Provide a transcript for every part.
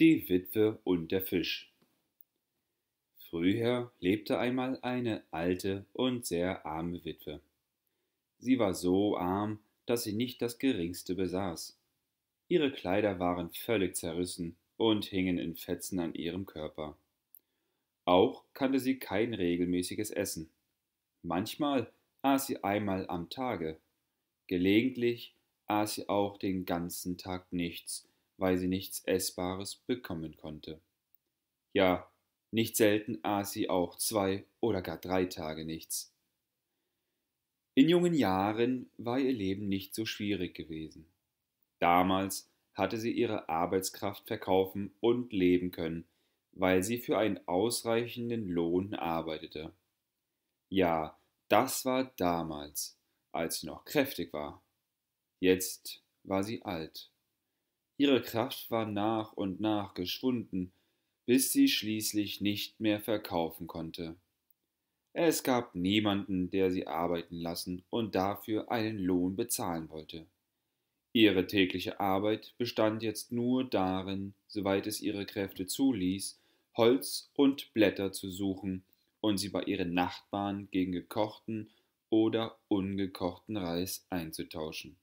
die Witwe und der Fisch. Früher lebte einmal eine alte und sehr arme Witwe. Sie war so arm, dass sie nicht das geringste besaß. Ihre Kleider waren völlig zerrissen und hingen in Fetzen an ihrem Körper. Auch kannte sie kein regelmäßiges Essen. Manchmal aß sie einmal am Tage. Gelegentlich aß sie auch den ganzen Tag nichts weil sie nichts Essbares bekommen konnte. Ja, nicht selten aß sie auch zwei oder gar drei Tage nichts. In jungen Jahren war ihr Leben nicht so schwierig gewesen. Damals hatte sie ihre Arbeitskraft verkaufen und leben können, weil sie für einen ausreichenden Lohn arbeitete. Ja, das war damals, als sie noch kräftig war. Jetzt war sie alt Ihre Kraft war nach und nach geschwunden, bis sie schließlich nicht mehr verkaufen konnte. Es gab niemanden, der sie arbeiten lassen und dafür einen Lohn bezahlen wollte. Ihre tägliche Arbeit bestand jetzt nur darin, soweit es ihre Kräfte zuließ, Holz und Blätter zu suchen und sie bei ihren Nachbarn gegen gekochten oder ungekochten Reis einzutauschen.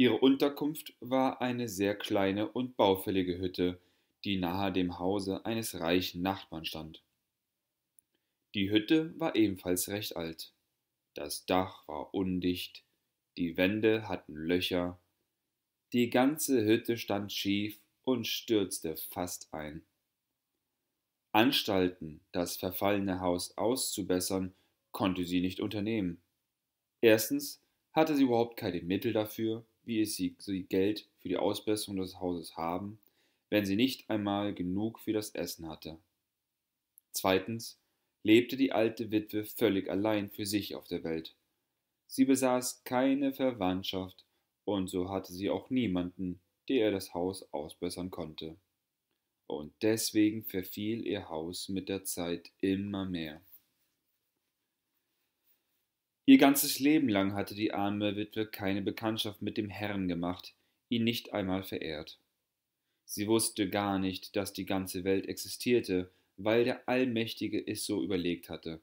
Ihre Unterkunft war eine sehr kleine und baufällige Hütte, die nahe dem Hause eines reichen Nachbarn stand. Die Hütte war ebenfalls recht alt. Das Dach war undicht, die Wände hatten Löcher, die ganze Hütte stand schief und stürzte fast ein. Anstalten, das verfallene Haus auszubessern, konnte sie nicht unternehmen. Erstens hatte sie überhaupt keine Mittel dafür, wie es sie, sie Geld für die Ausbesserung des Hauses haben, wenn sie nicht einmal genug für das Essen hatte. Zweitens lebte die alte Witwe völlig allein für sich auf der Welt. Sie besaß keine Verwandtschaft, und so hatte sie auch niemanden, der ihr das Haus ausbessern konnte. Und deswegen verfiel ihr Haus mit der Zeit immer mehr. Ihr ganzes Leben lang hatte die arme Witwe keine Bekanntschaft mit dem Herrn gemacht, ihn nicht einmal verehrt. Sie wusste gar nicht, dass die ganze Welt existierte, weil der Allmächtige es so überlegt hatte.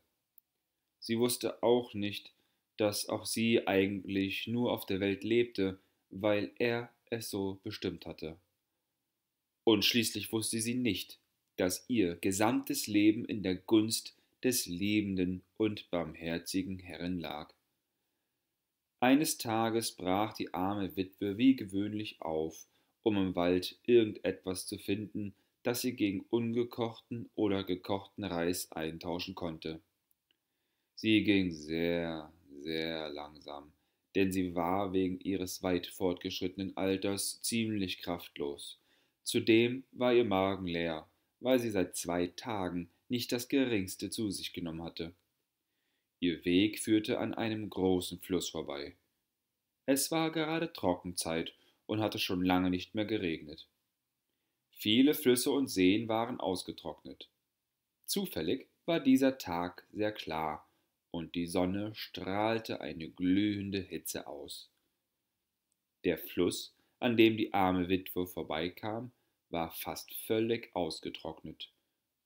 Sie wusste auch nicht, dass auch sie eigentlich nur auf der Welt lebte, weil er es so bestimmt hatte. Und schließlich wusste sie nicht, dass ihr gesamtes Leben in der Gunst des liebenden und barmherzigen Herrn lag. Eines Tages brach die arme Witwe wie gewöhnlich auf, um im Wald irgendetwas zu finden, das sie gegen ungekochten oder gekochten Reis eintauschen konnte. Sie ging sehr, sehr langsam, denn sie war wegen ihres weit fortgeschrittenen Alters ziemlich kraftlos. Zudem war ihr Magen leer, weil sie seit zwei Tagen nicht das geringste zu sich genommen hatte. Ihr Weg führte an einem großen Fluss vorbei. Es war gerade Trockenzeit und hatte schon lange nicht mehr geregnet. Viele Flüsse und Seen waren ausgetrocknet. Zufällig war dieser Tag sehr klar und die Sonne strahlte eine glühende Hitze aus. Der Fluss, an dem die arme Witwe vorbeikam, war fast völlig ausgetrocknet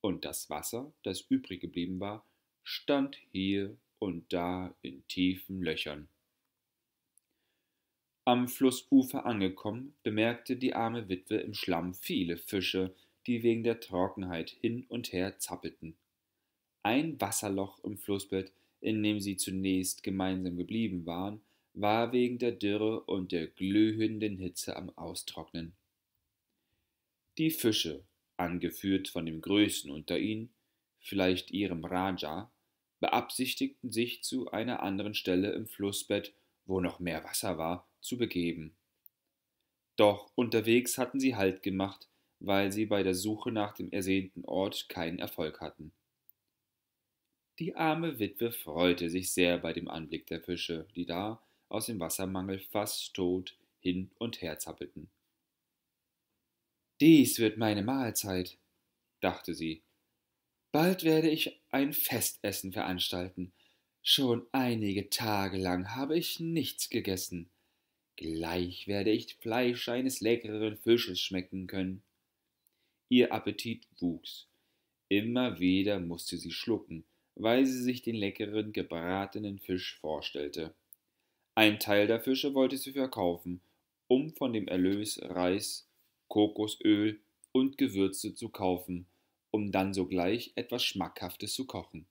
und das Wasser, das übrig geblieben war, stand hier und da in tiefen Löchern. Am Flussufer angekommen, bemerkte die arme Witwe im Schlamm viele Fische, die wegen der Trockenheit hin und her zappelten. Ein Wasserloch im Flussbett, in dem sie zunächst gemeinsam geblieben waren, war wegen der Dürre und der glühenden Hitze am Austrocknen. Die Fische, angeführt von dem Größten unter ihnen, vielleicht ihrem Raja, beabsichtigten sich zu einer anderen Stelle im Flussbett, wo noch mehr Wasser war, zu begeben. Doch unterwegs hatten sie Halt gemacht, weil sie bei der Suche nach dem ersehnten Ort keinen Erfolg hatten. Die arme Witwe freute sich sehr bei dem Anblick der Fische, die da, aus dem Wassermangel fast tot, hin und her zappelten. Dies wird meine Mahlzeit, dachte sie. Bald werde ich ein Festessen veranstalten. Schon einige Tage lang habe ich nichts gegessen. Gleich werde ich Fleisch eines leckeren Fisches schmecken können. Ihr Appetit wuchs. Immer wieder musste sie schlucken, weil sie sich den leckeren gebratenen Fisch vorstellte. Ein Teil der Fische wollte sie verkaufen, um von dem Erlös Reis Kokosöl und Gewürze zu kaufen, um dann sogleich etwas Schmackhaftes zu kochen.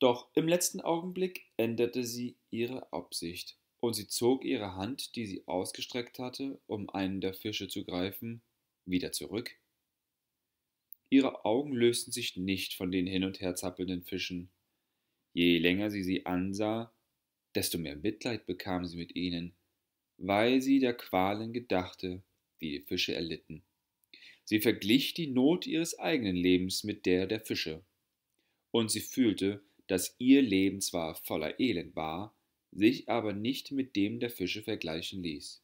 Doch im letzten Augenblick änderte sie ihre Absicht, und sie zog ihre Hand, die sie ausgestreckt hatte, um einen der Fische zu greifen, wieder zurück. Ihre Augen lösten sich nicht von den hin und her zappelnden Fischen. Je länger sie sie ansah, desto mehr Mitleid bekam sie mit ihnen, weil sie der Qualen gedachte, wie die Fische erlitten. Sie verglich die Not ihres eigenen Lebens mit der der Fische. Und sie fühlte, dass ihr Leben zwar voller Elend war, sich aber nicht mit dem der Fische vergleichen ließ.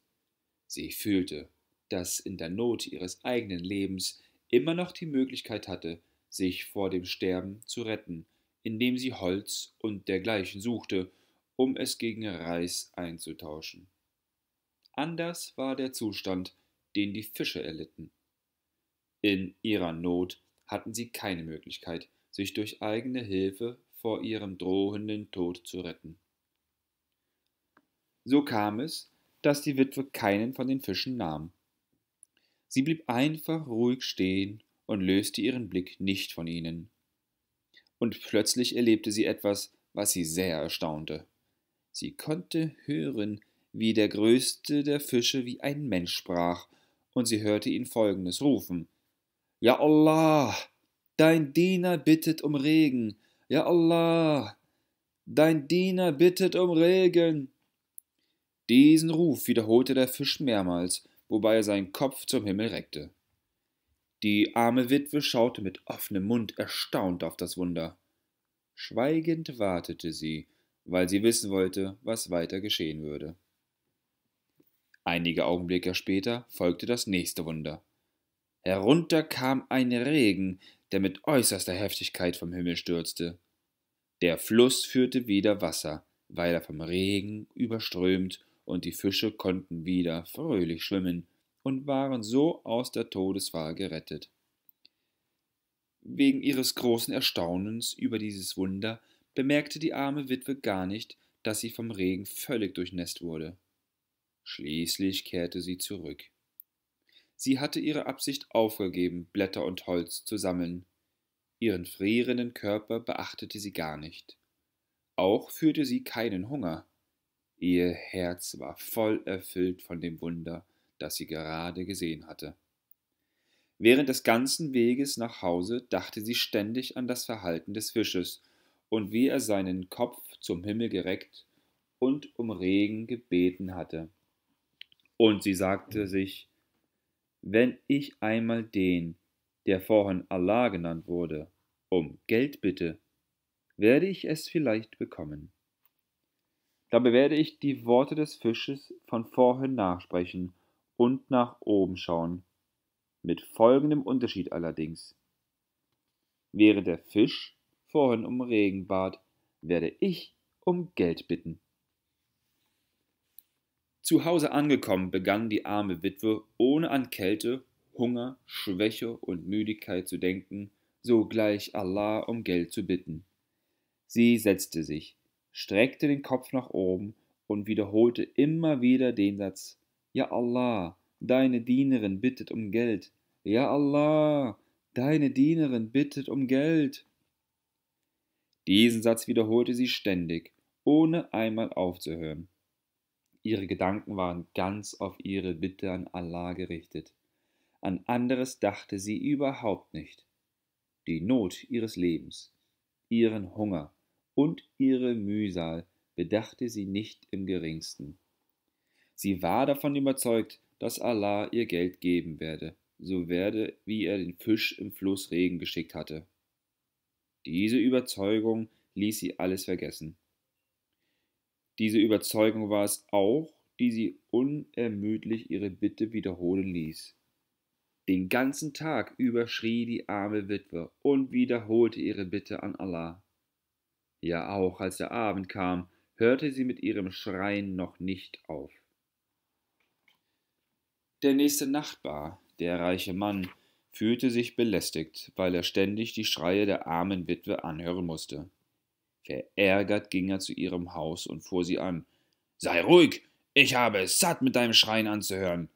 Sie fühlte, dass in der Not ihres eigenen Lebens immer noch die Möglichkeit hatte, sich vor dem Sterben zu retten, indem sie Holz und dergleichen suchte, um es gegen Reis einzutauschen. Anders war der Zustand, den die Fische erlitten. In ihrer Not hatten sie keine Möglichkeit, sich durch eigene Hilfe vor ihrem drohenden Tod zu retten. So kam es, dass die Witwe keinen von den Fischen nahm. Sie blieb einfach ruhig stehen und löste ihren Blick nicht von ihnen. Und plötzlich erlebte sie etwas, was sie sehr erstaunte. Sie konnte hören, wie der größte der Fische wie ein Mensch sprach und sie hörte ihn folgendes rufen. Ja Allah, dein Diener bittet um Regen. Ja Allah, dein Diener bittet um Regen. Diesen Ruf wiederholte der Fisch mehrmals, wobei er seinen Kopf zum Himmel reckte. Die arme Witwe schaute mit offenem Mund erstaunt auf das Wunder. Schweigend wartete sie, weil sie wissen wollte, was weiter geschehen würde. Einige Augenblicke später folgte das nächste Wunder. Herunter kam ein Regen, der mit äußerster Heftigkeit vom Himmel stürzte. Der Fluss führte wieder Wasser, weil er vom Regen überströmt, und die Fische konnten wieder fröhlich schwimmen und waren so aus der Todesfahr gerettet. Wegen ihres großen Erstaunens über dieses Wunder bemerkte die arme Witwe gar nicht, dass sie vom Regen völlig durchnässt wurde. Schließlich kehrte sie zurück. Sie hatte ihre Absicht aufgegeben, Blätter und Holz zu sammeln. Ihren frierenden Körper beachtete sie gar nicht. Auch führte sie keinen Hunger. Ihr Herz war voll erfüllt von dem Wunder, das sie gerade gesehen hatte. Während des ganzen Weges nach Hause dachte sie ständig an das Verhalten des Fisches und wie er seinen Kopf zum Himmel gereckt und um Regen gebeten hatte. Und sie sagte sich, wenn ich einmal den, der vorhin Allah genannt wurde, um Geld bitte, werde ich es vielleicht bekommen. Dabei werde ich die Worte des Fisches von vorhin nachsprechen und nach oben schauen, mit folgendem Unterschied allerdings. Während der Fisch vorhin um Regen bat, werde ich um Geld bitten. Zu Hause angekommen begann die arme Witwe, ohne an Kälte, Hunger, Schwäche und Müdigkeit zu denken, sogleich Allah um Geld zu bitten. Sie setzte sich, streckte den Kopf nach oben und wiederholte immer wieder den Satz Ja Allah, deine Dienerin bittet um Geld. Ja Allah, deine Dienerin bittet um Geld. Diesen Satz wiederholte sie ständig, ohne einmal aufzuhören. Ihre Gedanken waren ganz auf ihre Bitte an Allah gerichtet. An anderes dachte sie überhaupt nicht. Die Not ihres Lebens, ihren Hunger und ihre Mühsal bedachte sie nicht im geringsten. Sie war davon überzeugt, dass Allah ihr Geld geben werde, so werde, wie er den Fisch im Fluss Regen geschickt hatte. Diese Überzeugung ließ sie alles vergessen. Diese Überzeugung war es auch, die sie unermüdlich ihre Bitte wiederholen ließ. Den ganzen Tag über schrie die arme Witwe und wiederholte ihre Bitte an Allah. Ja, auch als der Abend kam, hörte sie mit ihrem Schreien noch nicht auf. Der nächste Nachbar, der reiche Mann, fühlte sich belästigt, weil er ständig die Schreie der armen Witwe anhören musste. Verärgert ging er zu ihrem Haus und fuhr sie an. Sei ruhig, ich habe es satt, mit deinem Schreien anzuhören.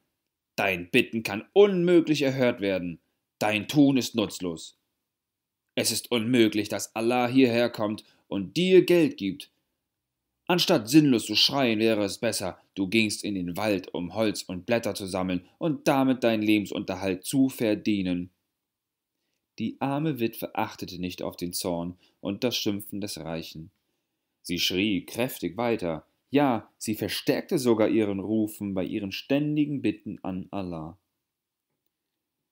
Dein Bitten kann unmöglich erhört werden. Dein Tun ist nutzlos. Es ist unmöglich, dass Allah hierher kommt und dir Geld gibt. Anstatt sinnlos zu schreien, wäre es besser, du gingst in den Wald, um Holz und Blätter zu sammeln und damit deinen Lebensunterhalt zu verdienen. Die arme Witwe achtete nicht auf den Zorn und das Schimpfen des Reichen. Sie schrie kräftig weiter, ja, sie verstärkte sogar ihren Rufen bei ihren ständigen Bitten an Allah.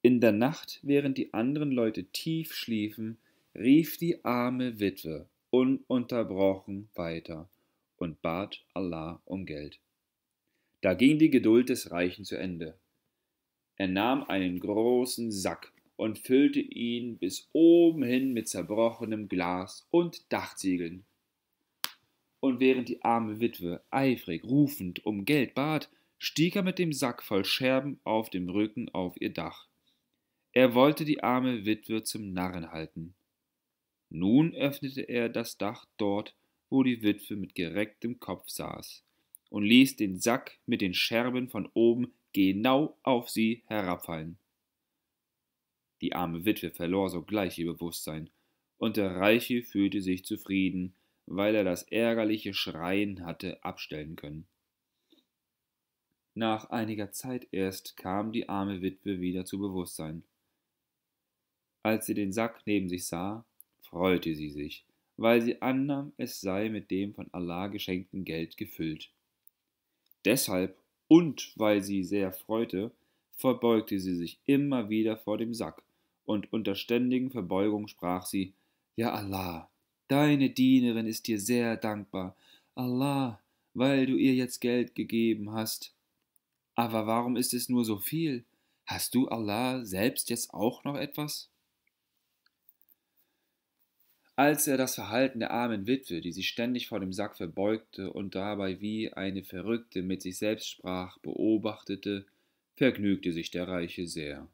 In der Nacht, während die anderen Leute tief schliefen, rief die arme Witwe ununterbrochen weiter und bat Allah um Geld. Da ging die Geduld des Reichen zu Ende. Er nahm einen großen Sack und füllte ihn bis oben hin mit zerbrochenem Glas und Dachziegeln. Und während die arme Witwe eifrig rufend um Geld bat, stieg er mit dem Sack voll Scherben auf dem Rücken auf ihr Dach. Er wollte die arme Witwe zum Narren halten. Nun öffnete er das Dach dort, wo die Witwe mit gerecktem Kopf saß, und ließ den Sack mit den Scherben von oben genau auf sie herabfallen. Die arme Witwe verlor sogleich ihr Bewusstsein, und der Reiche fühlte sich zufrieden, weil er das ärgerliche Schreien hatte abstellen können. Nach einiger Zeit erst kam die arme Witwe wieder zu Bewusstsein. Als sie den Sack neben sich sah, freute sie sich, weil sie annahm, es sei mit dem von Allah geschenkten Geld gefüllt. Deshalb und weil sie sehr freute, verbeugte sie sich immer wieder vor dem Sack, und unter ständigen Verbeugung sprach sie Ja Allah, deine Dienerin ist dir sehr dankbar, Allah, weil du ihr jetzt Geld gegeben hast. Aber warum ist es nur so viel? Hast du Allah selbst jetzt auch noch etwas? Als er das Verhalten der armen Witwe, die sich ständig vor dem Sack verbeugte und dabei wie eine Verrückte mit sich selbst sprach, beobachtete, vergnügte sich der Reiche sehr.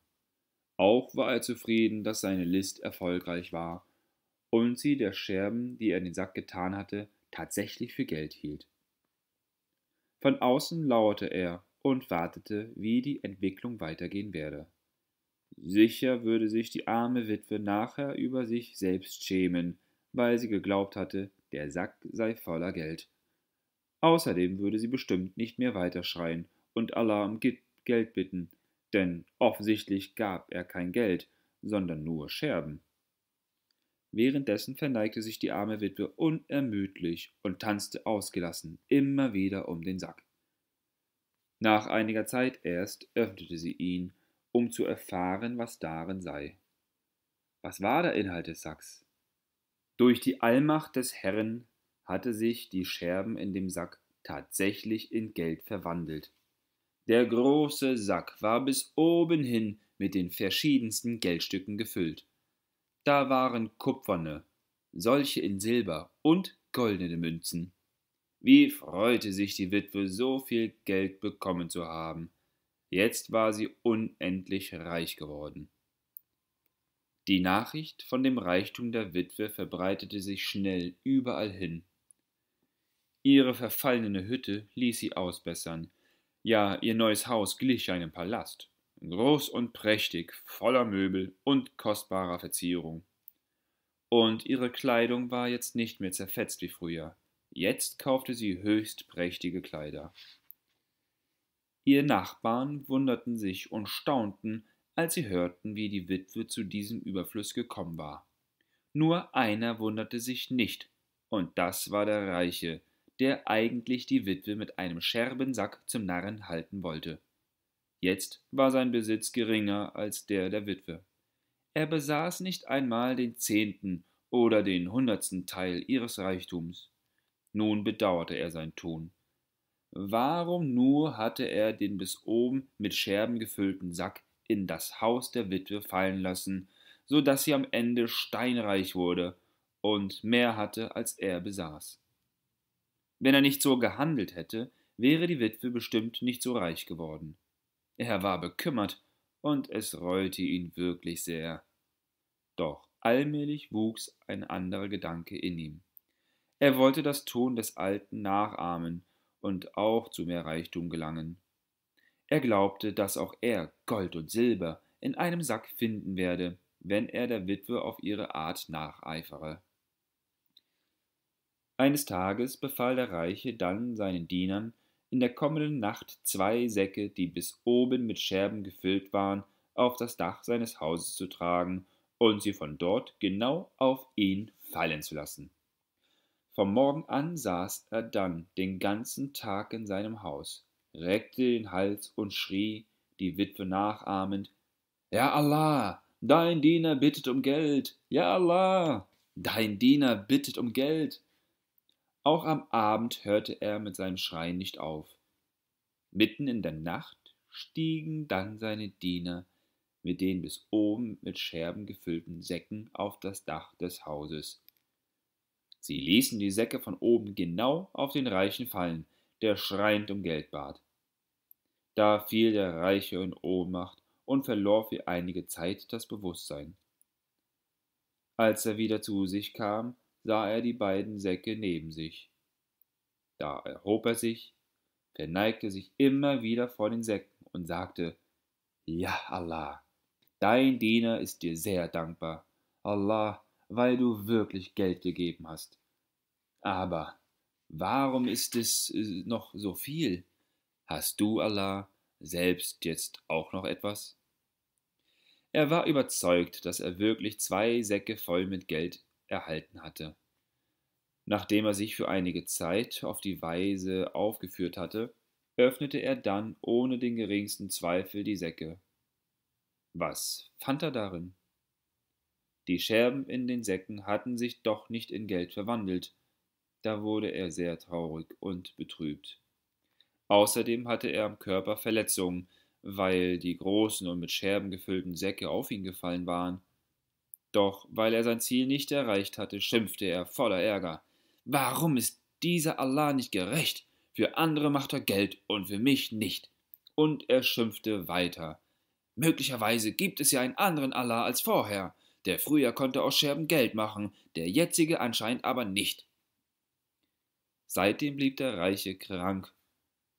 Auch war er zufrieden, dass seine List erfolgreich war und sie der Scherben, die er in den Sack getan hatte, tatsächlich für Geld hielt. Von außen lauerte er und wartete, wie die Entwicklung weitergehen werde. Sicher würde sich die arme Witwe nachher über sich selbst schämen, weil sie geglaubt hatte, der Sack sei voller Geld. Außerdem würde sie bestimmt nicht mehr weiterschreien und Allah um Geld bitten, denn offensichtlich gab er kein Geld, sondern nur Scherben. Währenddessen verneigte sich die arme Witwe unermüdlich und tanzte ausgelassen immer wieder um den Sack. Nach einiger Zeit erst öffnete sie ihn, um zu erfahren, was darin sei. Was war der Inhalt des Sacks? Durch die Allmacht des Herrn hatte sich die Scherben in dem Sack tatsächlich in Geld verwandelt. Der große Sack war bis oben hin mit den verschiedensten Geldstücken gefüllt. Da waren kupferne, solche in Silber und goldene Münzen. Wie freute sich die Witwe, so viel Geld bekommen zu haben. Jetzt war sie unendlich reich geworden. Die Nachricht von dem Reichtum der Witwe verbreitete sich schnell überall hin. Ihre verfallene Hütte ließ sie ausbessern, ja, ihr neues Haus glich einem Palast. Groß und prächtig, voller Möbel und kostbarer Verzierung. Und ihre Kleidung war jetzt nicht mehr zerfetzt wie früher. Jetzt kaufte sie höchst prächtige Kleider. Ihr Nachbarn wunderten sich und staunten, als sie hörten, wie die Witwe zu diesem Überfluss gekommen war. Nur einer wunderte sich nicht, und das war der Reiche, der eigentlich die Witwe mit einem Scherbensack zum Narren halten wollte. Jetzt war sein Besitz geringer als der der Witwe. Er besaß nicht einmal den zehnten oder den hundertsten Teil ihres Reichtums. Nun bedauerte er sein Tun. Warum nur hatte er den bis oben mit Scherben gefüllten Sack in das Haus der Witwe fallen lassen, so daß sie am Ende steinreich wurde und mehr hatte, als er besaß. Wenn er nicht so gehandelt hätte, wäre die Witwe bestimmt nicht so reich geworden. Er war bekümmert, und es reute ihn wirklich sehr. Doch allmählich wuchs ein anderer Gedanke in ihm. Er wollte das Ton des Alten nachahmen und auch zu mehr Reichtum gelangen. Er glaubte, dass auch er Gold und Silber in einem Sack finden werde, wenn er der Witwe auf ihre Art nacheifere. Eines Tages befahl der Reiche dann seinen Dienern, in der kommenden Nacht zwei Säcke, die bis oben mit Scherben gefüllt waren, auf das Dach seines Hauses zu tragen und sie von dort genau auf ihn fallen zu lassen. Vom Morgen an saß er dann den ganzen Tag in seinem Haus, reckte den Hals und schrie, die Witwe nachahmend, Ja Allah, dein Diener bittet um Geld, ja Allah, dein Diener bittet um Geld, auch am Abend hörte er mit seinem Schreien nicht auf. Mitten in der Nacht stiegen dann seine Diener mit den bis oben mit Scherben gefüllten Säcken auf das Dach des Hauses. Sie ließen die Säcke von oben genau auf den Reichen fallen, der schreiend um Geld bat. Da fiel der Reiche in Ohnmacht und verlor für einige Zeit das Bewusstsein. Als er wieder zu sich kam, sah er die beiden Säcke neben sich. Da erhob er sich, verneigte sich immer wieder vor den Säcken und sagte, Ja, Allah, dein Diener ist dir sehr dankbar, Allah, weil du wirklich Geld gegeben hast. Aber warum ist es äh, noch so viel? Hast du, Allah, selbst jetzt auch noch etwas? Er war überzeugt, dass er wirklich zwei Säcke voll mit Geld erhalten hatte. Nachdem er sich für einige Zeit auf die Weise aufgeführt hatte, öffnete er dann ohne den geringsten Zweifel die Säcke. Was fand er darin? Die Scherben in den Säcken hatten sich doch nicht in Geld verwandelt. Da wurde er sehr traurig und betrübt. Außerdem hatte er am Körper Verletzungen, weil die großen und mit Scherben gefüllten Säcke auf ihn gefallen waren. Doch weil er sein Ziel nicht erreicht hatte, schimpfte er voller Ärger. Warum ist dieser Allah nicht gerecht? Für andere macht er Geld und für mich nicht. Und er schimpfte weiter. Möglicherweise gibt es ja einen anderen Allah als vorher. Der früher konnte aus Scherben Geld machen, der jetzige anscheinend aber nicht. Seitdem blieb der Reiche krank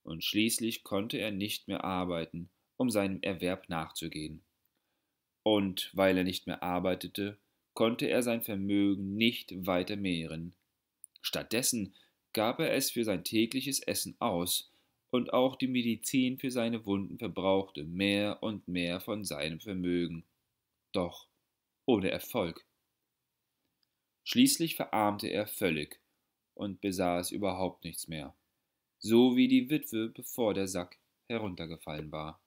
und schließlich konnte er nicht mehr arbeiten, um seinem Erwerb nachzugehen und weil er nicht mehr arbeitete, konnte er sein Vermögen nicht weiter mehren. Stattdessen gab er es für sein tägliches Essen aus, und auch die Medizin für seine Wunden verbrauchte mehr und mehr von seinem Vermögen, doch ohne Erfolg. Schließlich verarmte er völlig und besaß überhaupt nichts mehr, so wie die Witwe, bevor der Sack heruntergefallen war.